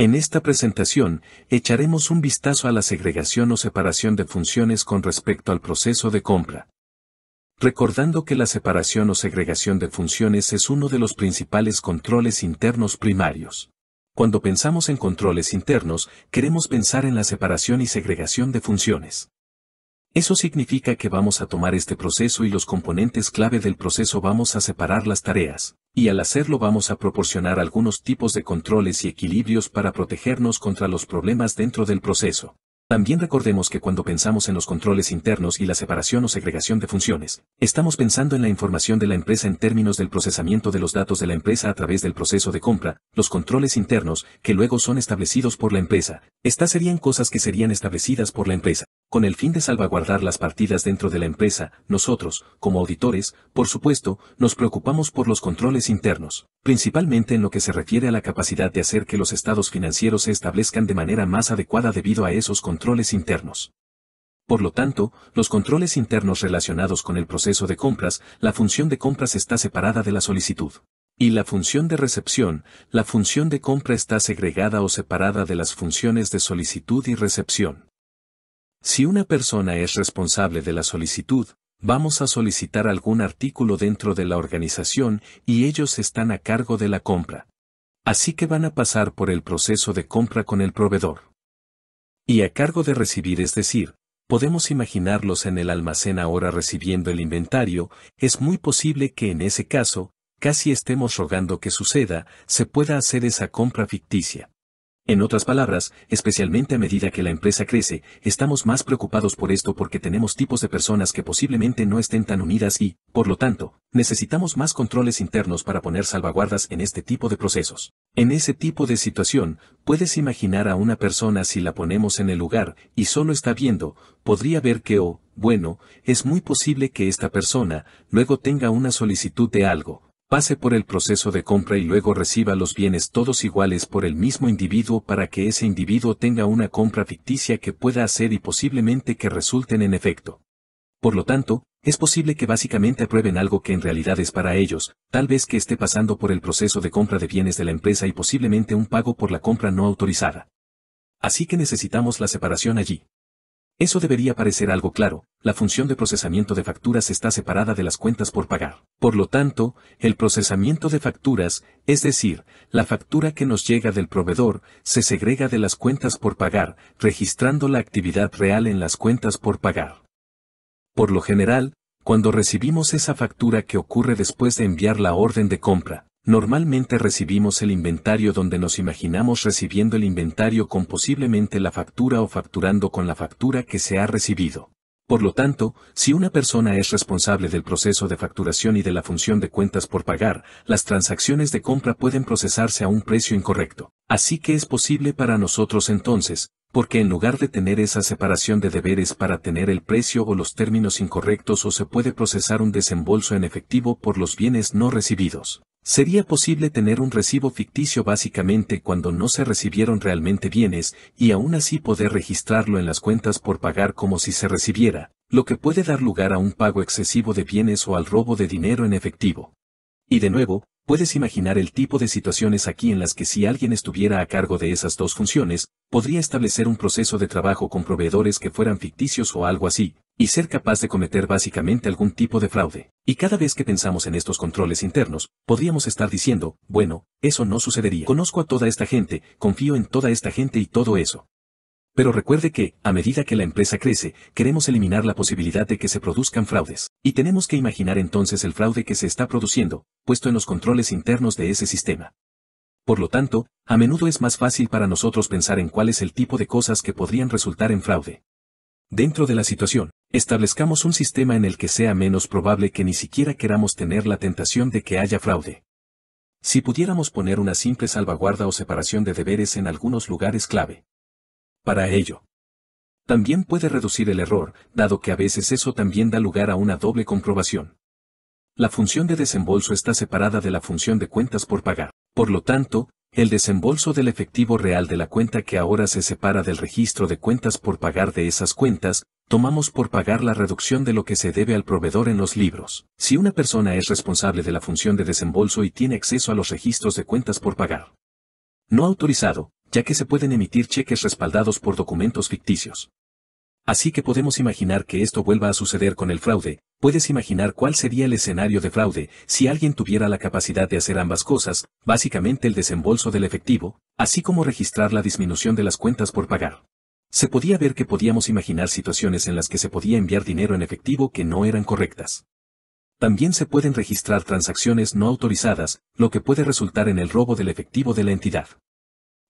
En esta presentación, echaremos un vistazo a la segregación o separación de funciones con respecto al proceso de compra. Recordando que la separación o segregación de funciones es uno de los principales controles internos primarios. Cuando pensamos en controles internos, queremos pensar en la separación y segregación de funciones. Eso significa que vamos a tomar este proceso y los componentes clave del proceso vamos a separar las tareas, y al hacerlo vamos a proporcionar algunos tipos de controles y equilibrios para protegernos contra los problemas dentro del proceso. También recordemos que cuando pensamos en los controles internos y la separación o segregación de funciones, estamos pensando en la información de la empresa en términos del procesamiento de los datos de la empresa a través del proceso de compra, los controles internos, que luego son establecidos por la empresa. Estas serían cosas que serían establecidas por la empresa. Con el fin de salvaguardar las partidas dentro de la empresa, nosotros, como auditores, por supuesto, nos preocupamos por los controles internos, principalmente en lo que se refiere a la capacidad de hacer que los estados financieros se establezcan de manera más adecuada debido a esos controles internos. Por lo tanto, los controles internos relacionados con el proceso de compras, la función de compras está separada de la solicitud. Y la función de recepción, la función de compra está segregada o separada de las funciones de solicitud y recepción. Si una persona es responsable de la solicitud, vamos a solicitar algún artículo dentro de la organización y ellos están a cargo de la compra. Así que van a pasar por el proceso de compra con el proveedor. Y a cargo de recibir, es decir, podemos imaginarlos en el almacén ahora recibiendo el inventario, es muy posible que en ese caso, casi estemos rogando que suceda, se pueda hacer esa compra ficticia. En otras palabras, especialmente a medida que la empresa crece, estamos más preocupados por esto porque tenemos tipos de personas que posiblemente no estén tan unidas y, por lo tanto, necesitamos más controles internos para poner salvaguardas en este tipo de procesos. En ese tipo de situación, puedes imaginar a una persona si la ponemos en el lugar y solo está viendo, podría ver que o, oh, bueno, es muy posible que esta persona luego tenga una solicitud de algo, pase por el proceso de compra y luego reciba los bienes todos iguales por el mismo individuo para que ese individuo tenga una compra ficticia que pueda hacer y posiblemente que resulten en efecto. Por lo tanto, es posible que básicamente aprueben algo que en realidad es para ellos, tal vez que esté pasando por el proceso de compra de bienes de la empresa y posiblemente un pago por la compra no autorizada. Así que necesitamos la separación allí. Eso debería parecer algo claro, la función de procesamiento de facturas está separada de las cuentas por pagar. Por lo tanto, el procesamiento de facturas, es decir, la factura que nos llega del proveedor, se segrega de las cuentas por pagar, registrando la actividad real en las cuentas por pagar. Por lo general, cuando recibimos esa factura que ocurre después de enviar la orden de compra, Normalmente recibimos el inventario donde nos imaginamos recibiendo el inventario con posiblemente la factura o facturando con la factura que se ha recibido. Por lo tanto, si una persona es responsable del proceso de facturación y de la función de cuentas por pagar, las transacciones de compra pueden procesarse a un precio incorrecto. Así que es posible para nosotros entonces, porque en lugar de tener esa separación de deberes para tener el precio o los términos incorrectos o se puede procesar un desembolso en efectivo por los bienes no recibidos. Sería posible tener un recibo ficticio básicamente cuando no se recibieron realmente bienes y aún así poder registrarlo en las cuentas por pagar como si se recibiera, lo que puede dar lugar a un pago excesivo de bienes o al robo de dinero en efectivo. Y de nuevo, puedes imaginar el tipo de situaciones aquí en las que si alguien estuviera a cargo de esas dos funciones, podría establecer un proceso de trabajo con proveedores que fueran ficticios o algo así, y ser capaz de cometer básicamente algún tipo de fraude. Y cada vez que pensamos en estos controles internos, podríamos estar diciendo, bueno, eso no sucedería. Conozco a toda esta gente, confío en toda esta gente y todo eso. Pero recuerde que, a medida que la empresa crece, queremos eliminar la posibilidad de que se produzcan fraudes. Y tenemos que imaginar entonces el fraude que se está produciendo, puesto en los controles internos de ese sistema. Por lo tanto, a menudo es más fácil para nosotros pensar en cuál es el tipo de cosas que podrían resultar en fraude. Dentro de la situación, Establezcamos un sistema en el que sea menos probable que ni siquiera queramos tener la tentación de que haya fraude. Si pudiéramos poner una simple salvaguarda o separación de deberes en algunos lugares clave. Para ello. También puede reducir el error, dado que a veces eso también da lugar a una doble comprobación. La función de desembolso está separada de la función de cuentas por pagar. Por lo tanto, el desembolso del efectivo real de la cuenta que ahora se separa del registro de cuentas por pagar de esas cuentas, tomamos por pagar la reducción de lo que se debe al proveedor en los libros. Si una persona es responsable de la función de desembolso y tiene acceso a los registros de cuentas por pagar. No autorizado, ya que se pueden emitir cheques respaldados por documentos ficticios. Así que podemos imaginar que esto vuelva a suceder con el fraude, puedes imaginar cuál sería el escenario de fraude si alguien tuviera la capacidad de hacer ambas cosas, básicamente el desembolso del efectivo, así como registrar la disminución de las cuentas por pagar. Se podía ver que podíamos imaginar situaciones en las que se podía enviar dinero en efectivo que no eran correctas. También se pueden registrar transacciones no autorizadas, lo que puede resultar en el robo del efectivo de la entidad.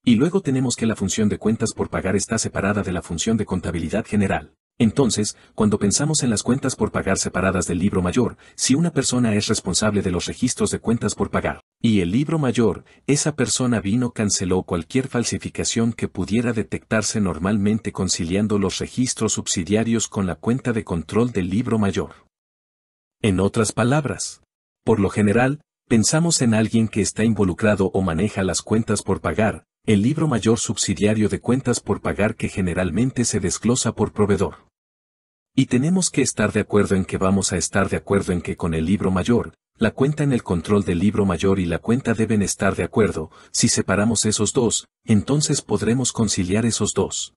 Y luego tenemos que la función de cuentas por pagar está separada de la función de contabilidad general. Entonces, cuando pensamos en las cuentas por pagar separadas del libro mayor, si una persona es responsable de los registros de cuentas por pagar, y el libro mayor, esa persona vino canceló cualquier falsificación que pudiera detectarse normalmente conciliando los registros subsidiarios con la cuenta de control del libro mayor. En otras palabras, por lo general, pensamos en alguien que está involucrado o maneja las cuentas por pagar, el libro mayor subsidiario de cuentas por pagar que generalmente se desglosa por proveedor. Y tenemos que estar de acuerdo en que vamos a estar de acuerdo en que con el libro mayor, la cuenta en el control del libro mayor y la cuenta deben estar de acuerdo, si separamos esos dos, entonces podremos conciliar esos dos.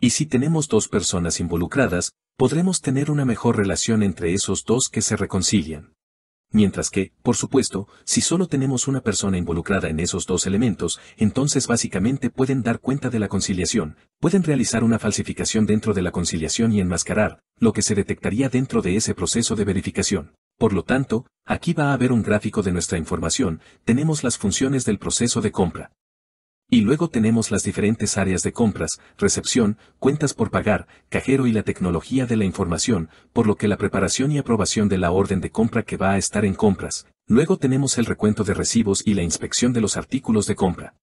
Y si tenemos dos personas involucradas, podremos tener una mejor relación entre esos dos que se reconcilian. Mientras que, por supuesto, si solo tenemos una persona involucrada en esos dos elementos, entonces básicamente pueden dar cuenta de la conciliación, pueden realizar una falsificación dentro de la conciliación y enmascarar lo que se detectaría dentro de ese proceso de verificación. Por lo tanto, aquí va a haber un gráfico de nuestra información, tenemos las funciones del proceso de compra, y luego tenemos las diferentes áreas de compras, recepción, cuentas por pagar, cajero y la tecnología de la información, por lo que la preparación y aprobación de la orden de compra que va a estar en compras. Luego tenemos el recuento de recibos y la inspección de los artículos de compra.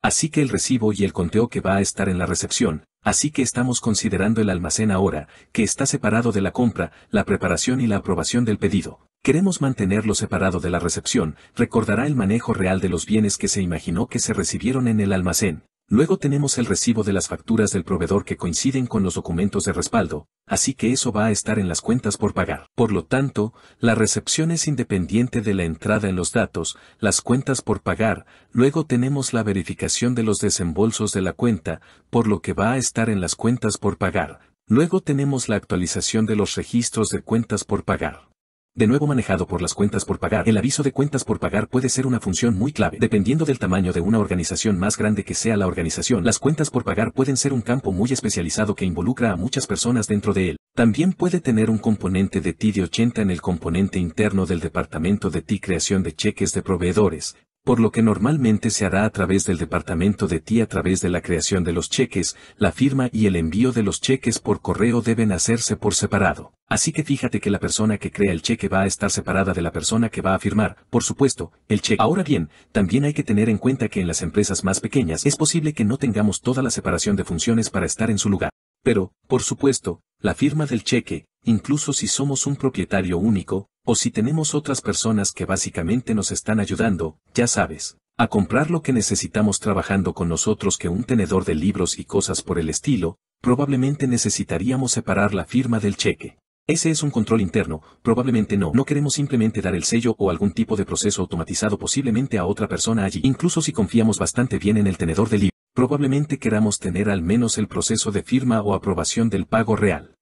Así que el recibo y el conteo que va a estar en la recepción, Así que estamos considerando el almacén ahora, que está separado de la compra, la preparación y la aprobación del pedido. Queremos mantenerlo separado de la recepción, recordará el manejo real de los bienes que se imaginó que se recibieron en el almacén. Luego tenemos el recibo de las facturas del proveedor que coinciden con los documentos de respaldo, así que eso va a estar en las cuentas por pagar. Por lo tanto, la recepción es independiente de la entrada en los datos, las cuentas por pagar, luego tenemos la verificación de los desembolsos de la cuenta, por lo que va a estar en las cuentas por pagar. Luego tenemos la actualización de los registros de cuentas por pagar de nuevo manejado por las cuentas por pagar. El aviso de cuentas por pagar puede ser una función muy clave. Dependiendo del tamaño de una organización más grande que sea la organización, las cuentas por pagar pueden ser un campo muy especializado que involucra a muchas personas dentro de él. También puede tener un componente de TI de 80 en el componente interno del departamento de TI creación de cheques de proveedores, por lo que normalmente se hará a través del departamento de ti a través de la creación de los cheques, la firma y el envío de los cheques por correo deben hacerse por separado. Así que fíjate que la persona que crea el cheque va a estar separada de la persona que va a firmar, por supuesto, el cheque. Ahora bien, también hay que tener en cuenta que en las empresas más pequeñas es posible que no tengamos toda la separación de funciones para estar en su lugar. Pero, por supuesto, la firma del cheque, incluso si somos un propietario único, o si tenemos otras personas que básicamente nos están ayudando, ya sabes, a comprar lo que necesitamos trabajando con nosotros que un tenedor de libros y cosas por el estilo, probablemente necesitaríamos separar la firma del cheque. Ese es un control interno, probablemente no. No queremos simplemente dar el sello o algún tipo de proceso automatizado posiblemente a otra persona allí. Incluso si confiamos bastante bien en el tenedor de libros, probablemente queramos tener al menos el proceso de firma o aprobación del pago real.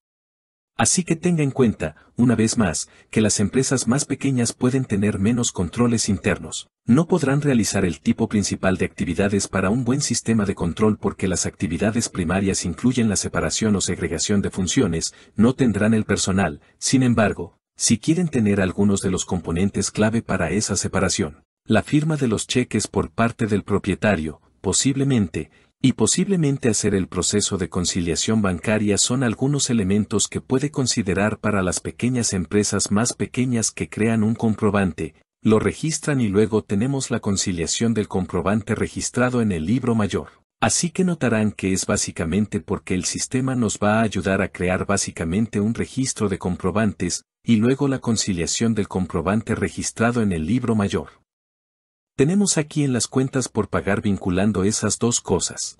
Así que tenga en cuenta, una vez más, que las empresas más pequeñas pueden tener menos controles internos. No podrán realizar el tipo principal de actividades para un buen sistema de control porque las actividades primarias incluyen la separación o segregación de funciones, no tendrán el personal, sin embargo, si quieren tener algunos de los componentes clave para esa separación. La firma de los cheques por parte del propietario, posiblemente, y posiblemente hacer el proceso de conciliación bancaria son algunos elementos que puede considerar para las pequeñas empresas más pequeñas que crean un comprobante, lo registran y luego tenemos la conciliación del comprobante registrado en el libro mayor. Así que notarán que es básicamente porque el sistema nos va a ayudar a crear básicamente un registro de comprobantes, y luego la conciliación del comprobante registrado en el libro mayor. Tenemos aquí en las cuentas por pagar vinculando esas dos cosas.